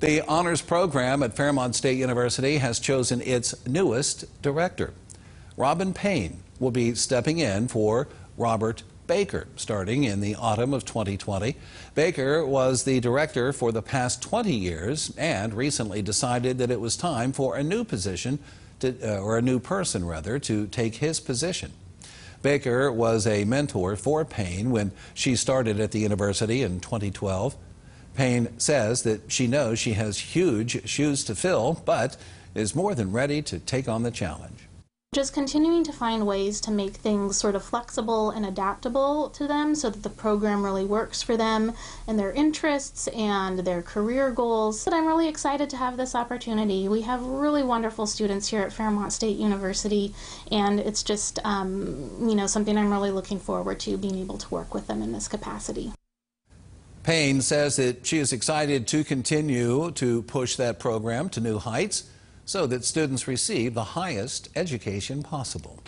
The honors program at Fairmont State University has chosen its newest director. Robin Payne will be stepping in for Robert Baker starting in the autumn of 2020. Baker was the director for the past 20 years and recently decided that it was time for a new position to, uh, or a new person rather to take his position. Baker was a mentor for Payne when she started at the university in 2012. Payne says that she knows she has huge shoes to fill, but is more than ready to take on the challenge. Just continuing to find ways to make things sort of flexible and adaptable to them so that the program really works for them and their interests and their career goals. But I'm really excited to have this opportunity. We have really wonderful students here at Fairmont State University, and it's just, um, you know, something I'm really looking forward to being able to work with them in this capacity. Payne says that she is excited to continue to push that program to new heights so that students receive the highest education possible.